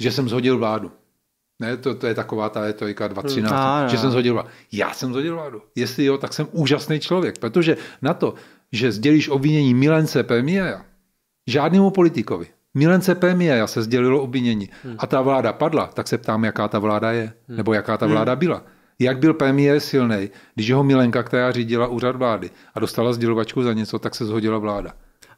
že jsem zhodil vládu. Ne, to, to je taková ta retorika 2013, a, že jsem zhodil vládu. Já jsem zhodil vládu. Jestli jo, tak jsem úžasný člověk, protože na to, že sdělíš obvinění milence premiéra, žádnému politikovi, milence premiéra se sdělilo obvinění hmm. a ta vláda padla, tak se ptám, jaká ta vláda je, hmm. nebo jaká ta hmm. vláda hmm. byla. Jak byl premiér silný, když jeho milenka, která řídila úřad vlády a dostala sdělovačku za něco, tak se zhodila vláda.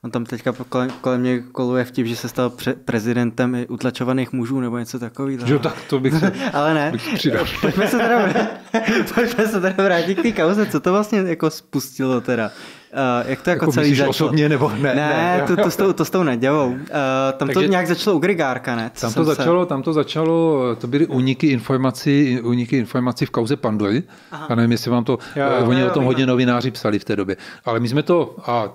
On tam teďka kolem, kolem mě koluje vtip, že se stal pre- prezidentem utlačovaných mužů nebo něco takového. Jo, tak to bych se, Ale ne, bych přidal. se teda, pojďme se teda vrátit k té kauze. Co to vlastně jako spustilo teda? Uh, jak to jako, jako celý začalo? osobně nebo ne? Ne, ne to, to, s tou, to s tou nedělou. Uh, tam Takže to nějak začalo u Grigárka, ne? tam to, začalo, se... tam to začalo, to byly uniky informací, uniky informací v kauze Pandory. Aha. A nevím, jestli vám to, jo, eh, oni jo, o tom jo, hodně jo. No. novináři psali v té době. Ale my jsme to, a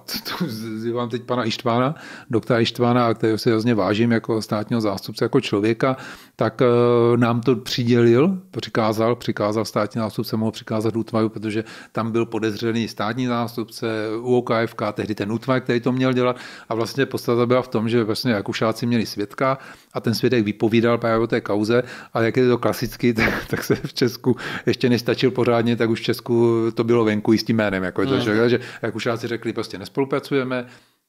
zývám teď pana Ištvána, doktora Ištvána, kterého se hrozně vážím jako státního zástupce, jako člověka, tak uh, nám to přidělil, přikázal, přikázal státní zástupce, mohl přikázat útvaru, protože tam byl podezřený státní zástupce, u OKFK, tehdy ten útvar, který to měl dělat. A vlastně podstata byla v tom, že vlastně Jakušáci měli svědka a ten svědek vypovídal právě o té kauze, a jak je to klasicky, tak, tak se v Česku ještě nestačil pořádně, tak už v Česku to bylo venku i s tím jménem. Jako je to, mm. že, že Jakušáci řekli, prostě nespolupracujeme,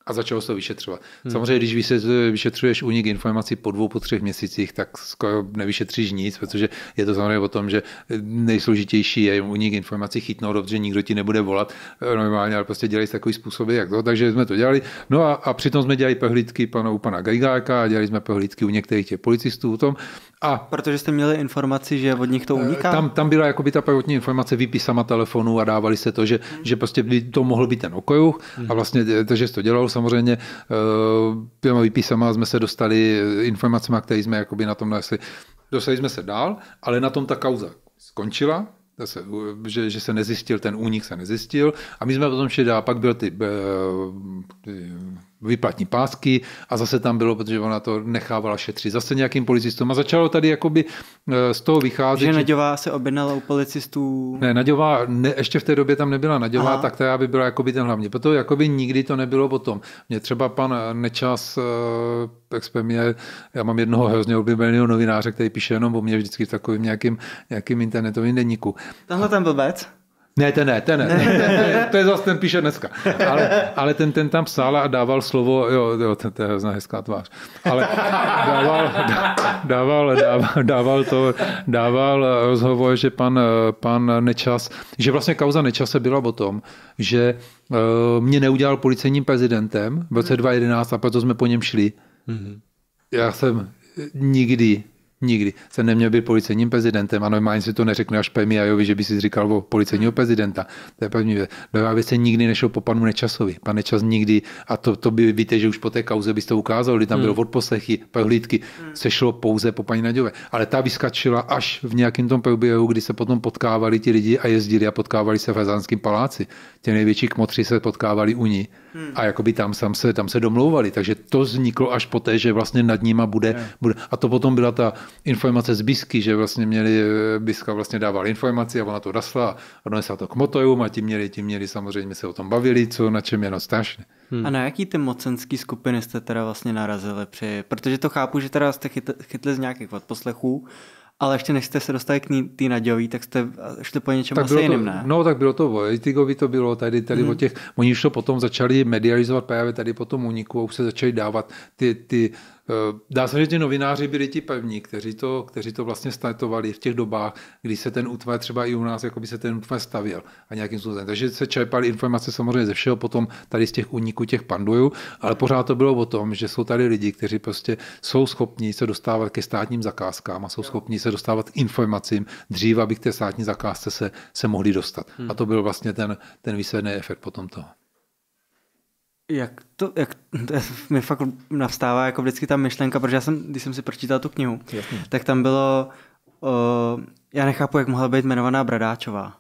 a začalo se to vyšetřovat. Hmm. Samozřejmě, když vyšetřuješ únik informací po dvou, po třech měsících, tak skoro nevyšetříš nic, protože je to samozřejmě o tom, že nejsložitější je únik informací chytnout, dobře, nikdo ti nebude volat eh, normálně, ale prostě dělají takový způsoby, jak to, takže jsme to dělali. No a, a přitom jsme dělali prohlídky pana u pana Gajgáka, dělali jsme prohlídky u některých těch policistů o tom a Protože jste měli informaci, že od nich to eh, uniká? Tam, tam byla jakoby ta prvotní informace výpisama telefonu a dávali se to, že, hmm. že prostě by to mohl být ten okojuch hmm. a mhm. vlastně, eh, takže to dělal samozřejmě. Eh, těma výpisama jsme se dostali informacemi, které jsme jakoby na tom nesli. Dostali jsme se dál, ale na tom ta kauza skončila, se, že, že se nezjistil, ten únik se nezjistil. A my jsme potom šli dál, pak byl ty, ty vyplatní pásky a zase tam bylo, protože ona to nechávala šetřit zase nějakým policistům a začalo tady jakoby eh, z toho vycházet. Že Naďová se objednala u policistů. Ne, Naďová, ne, ještě v té době tam nebyla Naďová, Aha. tak ta by byla jakoby ten hlavní. Proto jakoby nikdy to nebylo o tom. Mě třeba pan Nečas, eh, expremiér, já mám jednoho hrozně oblíbeného novináře, který píše jenom o mě vždycky v takovým nějakým, nějakým internetovým denníku. Tohle ten blbec? Ne, ten ne, ten ne. Ten, ten, ten, to je zase ten píše dneska. Ale, ale ten, ten tam psal a dával slovo, jo, jo to, to je hrozná hezká tvář. Ale dával, dával, dával, dával to, dával rozhovor, že pan, pan Nečas, že vlastně kauza Nečase byla o tom, že eh, mě neudělal policejním prezidentem v roce 2011 mhm. a proto jsme po něm šli. Mhm. Já jsem nikdy Nikdy jsem neměl být policejním prezidentem a normálně si to neřekne až Pemi Ajovi, že by si říkal o policejního prezidenta. To je první věc. Druhá věc, nikdy nešel po panu Nečasovi. Pan Nečas nikdy, a to, to by víte, že už po té kauze byste ukázal, kdy tam hmm. bylo odposlechy, prohlídky, hmm. se šlo pouze po paní Naďové. Ale ta vyskačila až v nějakém tom průběhu, kdy se potom potkávali ti lidi a jezdili a potkávali se v Hazánském paláci ty největší kmotři se potkávali u ní hmm. a jakoby tam, tam, se, tam se domlouvali, takže to vzniklo až poté, že vlastně nad nima bude, yeah. Hmm. bude a to potom byla ta informace z Bisky, že vlastně měli, eh, Biska vlastně dával informaci a ona to rasla a donesla to k motojům a ti měli, ti měli samozřejmě se o tom bavili, co na čem je no strašně. Hmm. A na jaký ty mocenský skupiny jste teda vlastně narazili při, protože to chápu, že teda jste chytli z nějakých odposlechů, ale ještě než jste se dostali k ní, tý naďový, tak jste eh, šli po něčem tak asi jiném, ne? No, tak bylo to o Ejtigovi, to bylo tady, tady mm. o mhm. těch, oni už to potom začali medializovat právě tady po tom úniku, a už se začali dávat ty, ty Eh, dá se, říct, že novináři byli ti pevní, kteří to, kteří to vlastně startovali v těch dobách, kdy se ten útvar třeba i u nás, jako by se ten útvar stavil a nějakým způsobem. Takže se čerpaly informace samozřejmě ze všeho, potom tady z těch úniků těch pandujů, ale pořád to bylo o tom, že jsou tady lidi, kteří prostě jsou schopni se dostávat ke státním zakázkám a jsou schopni se dostávat k informacím dřív, aby k té státní zakázce se, se mohli dostat. Hmm. A to byl vlastně ten, ten výsledný efekt potom toho. Jak to, jak, to mi fakt navstává jako vždycky ta myšlenka, protože já jsem, když jsem si pročítal tu knihu, Jasně. tak tam bylo, o, já nechápu, jak mohla být jmenovaná Bradáčová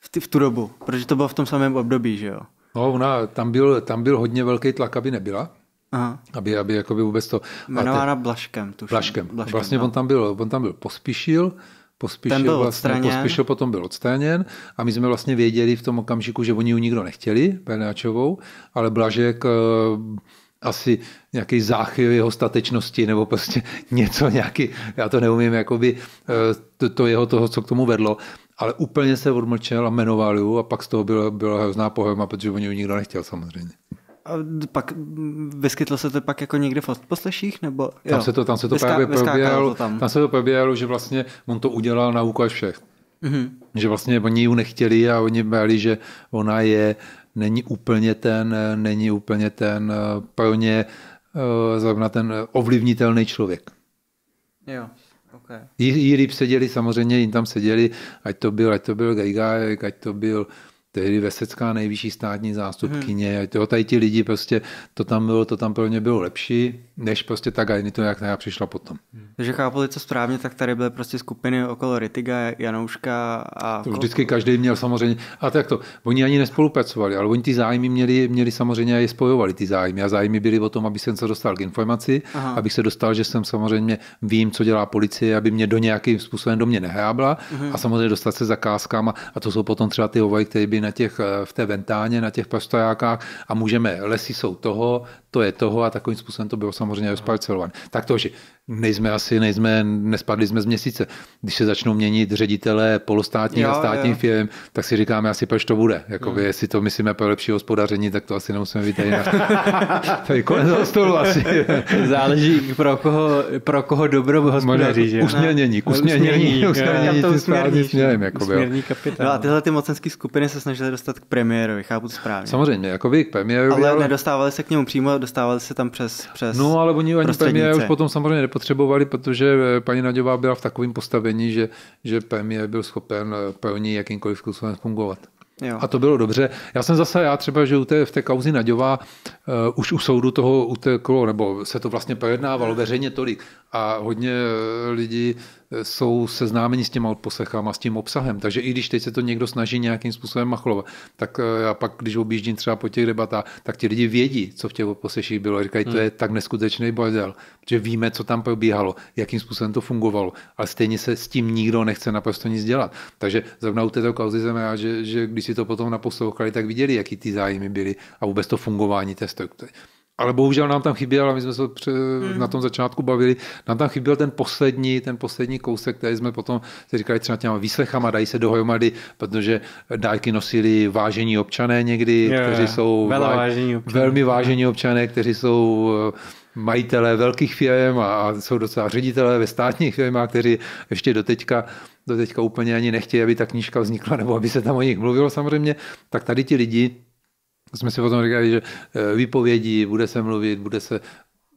v, ty, v tu dobu, protože to bylo v tom samém období, že jo? No, ona, tam byl, tam byl hodně velký tlak, aby nebyla. Aha. Aby, aby jakoby vůbec to... Jmenována te... Blaškem, tuším. Blaškem. Blaškem. Vlastně no. on, tam byl, on tam byl pospíšil, Pospíšil, ten byl vlastně, Pospíšil potom byl odstraněn a my jsme vlastně věděli v tom okamžiku, že oni ji nikdo nechtěli, Pernáčovou, ale Blažek eh, asi nějaký záchyl jeho statečnosti nebo prostě něco nějaký, já to neumím, jakoby eh, to, to jeho toho, co k tomu vedlo, ale úplně se odmlčel a jmenoval ju a pak z toho byla, byla hrozná pohema, protože oni ji nikdo nechtěl samozřejmě. A pak vyskytlo se to pak jako někde v posleších? Nebo, jo, tam se to, tam se to Vyská, právě to tam. tam. se to proběhlo, že vlastně on to udělal na úkol všech. Mm-hmm. Že vlastně oni ji nechtěli a oni báli, že ona je, není úplně ten, není úplně ten eh, pro ně eh, zrovna ten ovlivnitelný člověk. Jo. Okay. Jí, jí líp seděli, samozřejmě jim tam seděli, ať to byl, ať to byl Geiger, ať to byl tehdy Vesecká nejvyšší státní zástupkyně, hmm. jo, tady ti lidi prostě, to tam bylo, to tam pro ně bylo lepší, než prostě ta jak nějak přišla potom. Takže chápali to správně, tak tady byly prostě skupiny okolo Ritiga, Janouška a... To vždycky každý měl samozřejmě. A tak to, oni ani nespolupracovali, ale oni ty zájmy měli, měli samozřejmě a je spojovali ty zájmy. A zájmy byly o tom, aby jsem se dostal k informaci, Aha. abych se dostal, že jsem samozřejmě vím, co dělá policie, aby mě do nějakým způsobem do mě nehrábla mhm. a samozřejmě dostat se zakázkama. A to jsou potom třeba ty hovaj, které by na těch, eh, v té ventáně, na těch pastojákách a můžeme, lesy jsou toho, to je toho a takovým způsobem to bylo Samozřejmě samozrejme Tak to je nejsme asi, nejsme, nespadli jsme z měsíce. Když se začnou měnit ředitele polostátních a státních firm, tak si říkáme asi, proč to bude. Jakoby, hmm. Jestli to myslíme pro lepší hospodaření, tak to asi nemusíme být tady na... tady konec stolu asi. Záleží pro koho, pro koho dobro hospodaří. Možná, Usměrnění, usměrnění, usměrnění, usměrnění, směrem. usměrnění, usměrný kapitál. No a tyhle ty mocenské skupiny se snažily dostat k premiérovi, chápu to správně. Samozřejmě, jako k premiérovi. Ale, ale, nedostávali se k němu přímo, dostávali se tam přes, přes No, ale oni ani premiér už potom samozřejmě potřebovali, protože eh, paní Naďová byla v takovém postavení, že, že premiér byl schopen eh, ní jakýmkoliv způsobem fungovat. Jo. A to bylo dobře. Já jsem zase, já třeba, že u té, v té kauzi Naďová, uh, už u soudu toho uteklo, nebo se to vlastně pojednávalo veřejně tolik. A hodně eh, lidí eh, jsou seznámeni s těma odposlechama, s tím obsahem. Takže i když teď se to někdo snaží nějakým způsobem machlovat, tak já pak, když objíždím třeba po těch debatách, tak ti lidi vědí, co v těch odposleších bylo. Říkají, hmm. to je tak neskutečný bordel, že víme, co tam probíhalo, jakým způsobem to fungovalo, ale stejně se s tím nikdo nechce naprosto nic dělat. Takže zrovna u této kauzy jsem rád, že, že když si si to potom naposlouchali, tak viděli, jaký ty zájmy byly a vůbec to fungování té struktury. Ale bohužel nám tam chyběl, a my jsme se pře- hmm. na tom začátku bavili, nám tam chyběl ten poslední, ten poslední kousek, který jsme potom si říkali třeba těma výslechama, dají se dohromady, protože dálky nosili vážení občané někdy, je, kteří jsou vážení občané. velmi vážení občané, kteří jsou eh, majitelé velkých firm a, a jsou docela ředitelé ve státních firmách, kteří ještě doteďka, doteďka úplně ani nechtějí, aby ta knížka vznikla nebo aby se tam o nich mluvilo samozřejmě, tak tady ti lidi jsme si potom říkali, že eh, vypovědí, bude se mluvit, bude se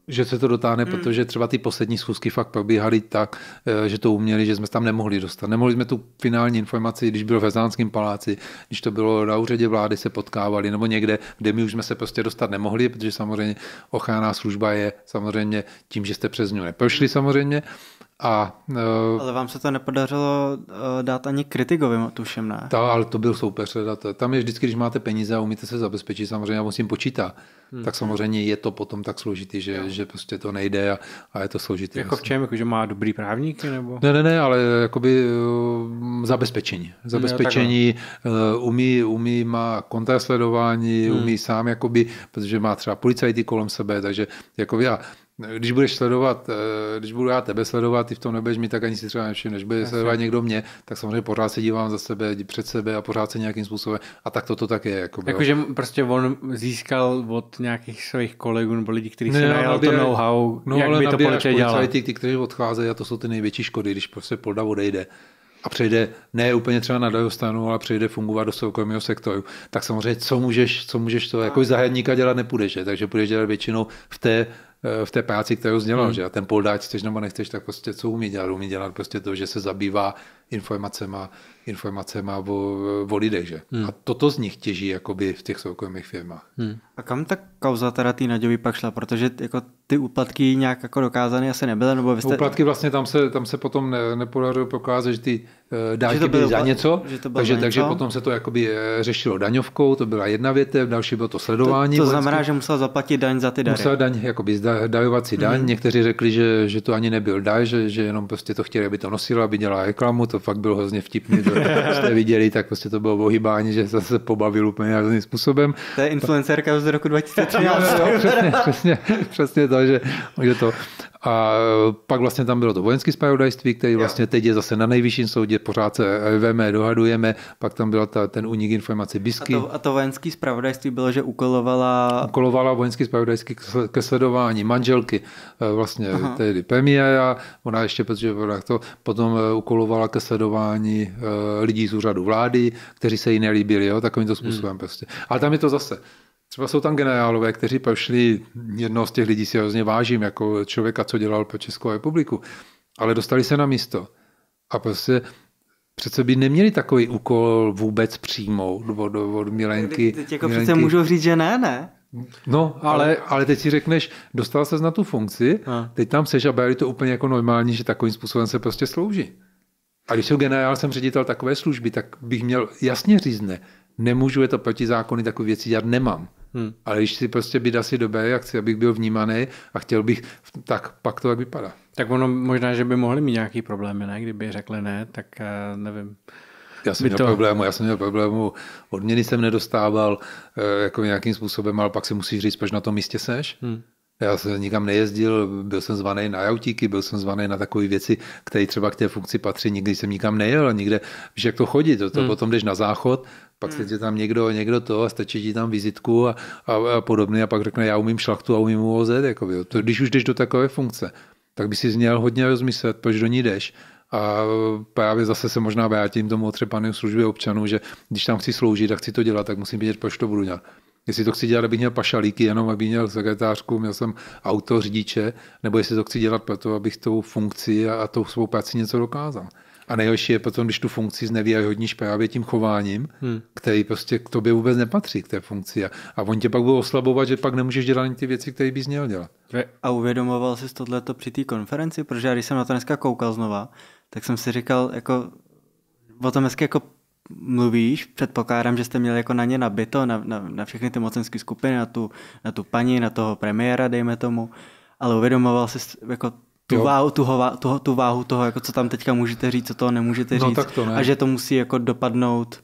že se to dotáhne, hmm. protože třeba ty poslední schůzky fakt probíhaly tak, eh, že to uměli, že jsme tam nemohli dostat. Nemohli jsme tu finální informaci, když bylo v Hezánském paláci, když to bylo na úřadě vlády se potkávali, nebo někde, kde my už jsme se prostě dostat nemohli, protože samozřejmě ochranná služba je samozřejmě tím, že jste přes ní neprošli samozřejmě, a, uh, ale vám se to nepodařilo uh, dát ani Kritigovi, tuším, ne? To, ale to byl soupeř. Teda, tam je vždycky, když máte peníze a umíte se zabezpečit, samozřejmě já musím počítat. hmm. tak samozřejmě je to potom tak složitý, že, že prostě to nejde a, a je to složitý. Jako vlastně. v čem? Jako, že má dobrý právníky? Nebo? Ne, ne, ne, ale eh, jakoby uh, zabezpečení. Zabezpečení, uh, umí, umí, má konta sledování, hmm. umí sám, jakoby, protože má třeba policajty kolem sebe, takže jako já když budeš sledovat, eh, když budu já tebe sledovat, ty v tom nebudeš mi tak ani si třeba než bude sledovat někdo mě, tak samozřejmě pořád se dívám za sebe, před sebe a pořád se nějakým způsobem. A tak toto to tak je. Jakoby, jako, prostě on získal od nějakých svých kolegů nebo lidí, kteří se najal to know-how, no, jak ale by to policie dělal. Ty, ty, kteří odcházejí, a to jsou ty největší škody, když prostě Polda odejde a přejde ne úplně třeba na dajostanu, ale přejde fungovat do soukromého sektoru, tak samozřejmě co můžeš, co můžeš to, jako no. zahradníka dělat nepůjdeš, takže půjdeš dělat většinou v té Eh, v té práci, kterou zdělal, hmm. že a ten poldáč chceš nebo nechceš, tak prostě co umí dělat? Umí dělat prostě to, že se zabývá informacema, informacema o, o lidech. Že? Hmm. A toto z nich těží jakoby v těch soukromých firmách. Hmm. A kam ta kauza teda té naděvy pak šla? Protože jako ty úplatky nějak jako dokázány asi nebyly? Nebo vy jste... Úplatky vlastně tam se, tam se potom ne, nepodařilo prokázat, že ty uh, eh, dáky byly, byly za něco, že to bylo takže, něco? takže potom se to jakoby eh, řešilo daňovkou, to byla jedna větev, další bylo to sledování. To, to znamená, že musel zaplatit daň za ty dary. Musel daň, jakoby dajovací daň, hmm. někteří řekli, že, že to ani nebyl daň, že, že jenom prostě to chtěli, aby to nosila, aby dělala reklamu, to to fakt bylo hrozně vtipný, to jste viděli, tak prostě to bylo ohybání, že se zase pobavil úplně nějakým způsobem. To je influencerka z roku 2013. přesně, přesně, přesně to, že, že to a pak vlastně tam bylo to vojenské spravodajství, který vlastně teď je zase na nejvyšším soudě, pořád se eh, veme, dohadujeme, pak tam byl ta, ten unik informace BISky. A to, a to vojenské spravodajství bylo, že ukolovala... Ukolovala vojenské spravodajství ke sledování manželky eh, vlastně Aha. tedy premiéra, ona ještě, protože to potom eh, ukolovala ke sledování lidí z úřadu vlády, kteří se jí nelíbili, jo, takovýmto hmm. způsobem hmm. prostě. Ale tam je to zase Třeba jsou tam generálové, kteří prošli, jedno z těch lidí si hrozně vážím, jako člověka, co dělal pro Českou republiku, ale dostali se na místo. A prostě přece by neměli takový úkol vůbec přijmout od, od Milenky. Teď jako Milenky. přece můžou říct, že ne, ne? No, ale, ale teď si řekneš, dostal ses na tu funkci, a. teď tam seš a berli to úplně jako normální, že takovým způsobem se prostě slouží. A když jsem generál, jsem ředitel takové služby, tak bych měl jasně říct ne nemůžu, je to protizákony, takové věci dělat nemám. Hmm. Ale když si prostě být asi dobré, jak chci, abych byl vnímaný a chtěl bych, tak pak to tak vypadá. Tak ono možná, že by mohli mít nějaký problémy, ne? Kdyby řekli ne, tak eh, nevím. Já jsem měl to... problému, já jsem měl problému, odměny jsem nedostával eh, jako nějakým způsobem, ale pak si musíš říct, proč na tom místě seš. Hmm. Já jsem nikam nejezdil, byl jsem zvaný na autíky, byl jsem zvaný na takové věci, které třeba k té funkci patří, nikdy jsem nikam nejel, nikde, víš, jak to chodit, to, to hmm. potom jdeš na záchod, pak hmm. se tam někdo, někdo to a stačí ti tam vizitku a, a, a podobně a pak řekne, já umím šlachtu a umím uvozet, jako by, to, když už jdeš do takové funkce, tak by si měl hodně rozmyslet, proč do ní jdeš. A právě zase se možná vrátím tomu otřepanému službě občanů, že když tam chci sloužit a chci to dělat, tak musím vědět, proč to budu dělat. Jestli to chci dělat, abych měl pašalíky, jenom abych měl sekretářku, měl jsem auto, řidiče, nebo jestli to chci dělat proto, abych tou funkci a, a tou svou práci něco dokázal. A nejhorší je potom, když tu funkci znevýhodníš právě tím chováním, hmm. který prostě k tobě vůbec nepatří, k té funkci. A, a on tě pak bude oslabovat, že pak nemůžeš dělat ani ty věci, které bys měl dělat. A uvědomoval jsi tohleto při té konferenci? Protože já, když jsem na to dneska koukal znova, tak jsem si říkal, jako o tom hezky jako mluvíš, předpokládám, že jste měl jako na ně nabito, na, na, na všechny ty mocenské skupiny, na tu, na tu paní, na toho premiéra, dejme tomu, ale uvědomoval jsi jako tu, váhu, tu, hova, tu, tu váhu toho, jako co tam teďka můžete říct, co toho nemůžete no, říct no, tak to ne. a že to musí jako dopadnout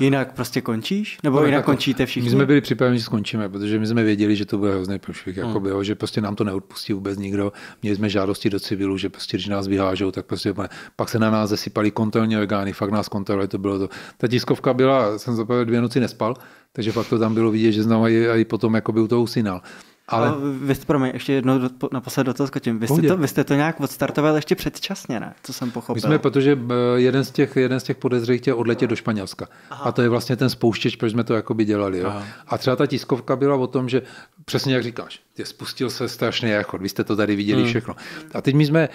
Jinak prostě končíš? Nebo no, jinak jako, končíte všichni? My jsme byli připraveni, že skončíme, protože my jsme věděli, že to bude hrozný průšvih, jako hmm. že prostě nám to neodpustí vůbec nikdo. Měli jsme žádosti do civilu, že prostě, když nás vyhážou, tak prostě pak se na nás zesypali kontrolní orgány, fakt nás kontrolovali, to bylo to. Ta tiskovka byla, jsem zapadl dvě noci nespal, takže fakt to tam bylo vidět, že znám i, i potom jakoby u toho usinal. Ale... ale vy, promiň, ještě jednou do, naposled do toho skočím. Vy jste, to, vy jste to nějak odstartoval ještě předčasně, ne? Co jsem pochopil. My jsme, protože eh, jeden z těch, jeden z těch podezřelých chtěl odletět do Španělska. Aha. A to je vlastně ten spouštěč, proč jsme to jakoby dělali. Jo? A třeba ta tiskovka byla o tom, že přesně jak říkáš, tě spustil se strašný jako, vy jste to tady viděli hmm. všechno. A teď my jsme, eh,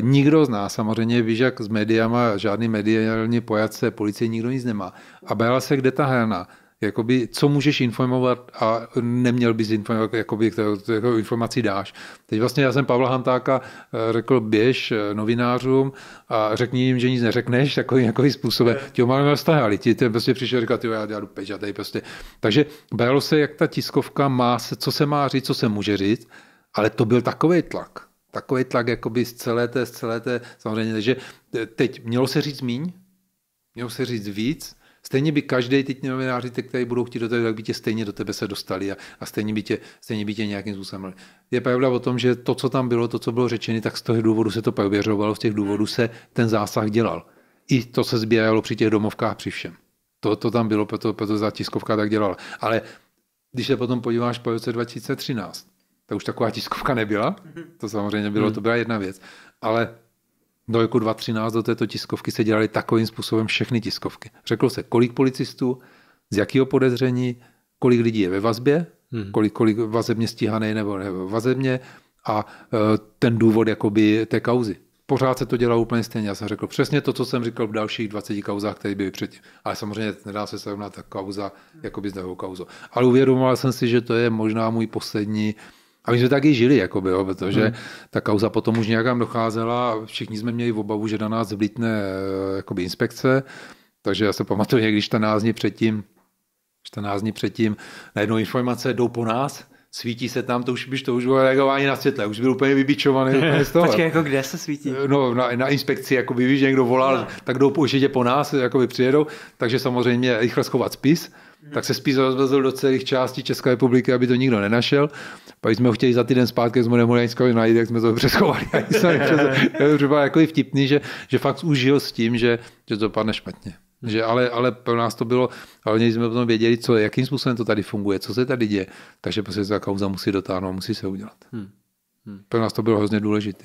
nikdo z nás samozřejmě, víš, jak s médiama, žádný mediální pojatce, policie, nikdo nic nemá. A bála se, kde ta hrana jakoby, co můžeš informovat a neměl bys informovat, jako, jakoby, kterou, kterou informaci dáš. Teď vlastně já jsem Pavla Hantáka eh, řekl, běž eh, novinářům a řekni jim, že nic neřekneš, takový, takový způsob. Ti ho máme roztahali, ti ten prostě přišel a říkal, jo, já, jdu peč a tady prostě. Takže bralo se, jak ta tiskovka má, se, co se má říct, co se může říct, ale to byl takový tlak. Takový tlak jakoby z celé té, z celé té, samozřejmě, takže eh, teď mělo se říct míň, mělo se říct víc, Stejně by každý teď novináři, kteří budou chtít do tebe, tak by tě stejně do tebe se dostali a, a stejně, by tě, stejně by tě nějakým způsobem. Je pravda o tom, že to, co tam bylo, to, co bylo řečeno, tak z toho důvodu se to prověřovalo, z těch důvodů se ten zásah dělal. I to se sbíralo při těch domovkách, při všem. To, to tam bylo, proto, proto ta tiskovka tak dělala. Ale když se potom podíváš po roce 2013, tak už taková tiskovka nebyla. To samozřejmě bylo, to byla jedna věc. Ale do roku 2013 do této tiskovky se dělaly takovým způsobem všechny tiskovky. Řeklo se, kolik policistů, z jakého podezření, kolik lidí je ve vazbě, hmm. kolik, kolik vazebně stíhané nebo, ne, vazebně a e, ten důvod jakoby té kauzy. Pořád se to dělá úplně stejně. Já jsem řekl přesně to, co jsem říkal v dalších 20 kauzách, které byly předtím. Ale samozřejmě nedá se srovnat ta kauza by s druhou kauzou. Ale uvědomoval jsem si, že to je možná můj poslední uh, a my jsme taky žili, jakoby, jo, protože hmm. ta kauza potom už nějak docházela a všichni jsme měli v obavu, že na nás vlítne eh, jakoby inspekce. Takže já se pamatuju, když 14 dní předtím, 14 dní předtím najednou informace jdou po nás, svítí se tam, to už, byš, to už bylo reagování na světle, už byl úplně vybičovaný. Úplně z toho. Počkej, jako kde se svítí? Eh, no, na, na inspekci, jako by víš, někdo volal, no. tak jdou určitě po nás, jako by přijedou, takže samozřejmě rychle schovat spis, tak se spíš rozvezl do celých částí České republiky, aby to nikdo nenašel. Pak jsme ho chtěli za týden zpátky, jsme nemohli nic najít, jak jsme to přeschovali. to třeba jako i vtipný, že, že fakt užil s tím, že, že to padne špatně. Že ale, ale pro nás to bylo, hlavně jsme potom věděli, co, jakým způsobem to tady funguje, co se tady děje. Takže prostě ta kauza musí dotáhnout, musí se udělat. Hmm. Hmm. Pro nás to bylo hrozně důležité.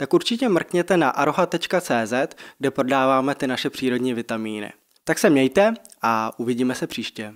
tak určitě mrkněte na aroha.cz, kde prodáváme ty naše přírodní vitamíny. Tak se mějte a uvidíme se příště.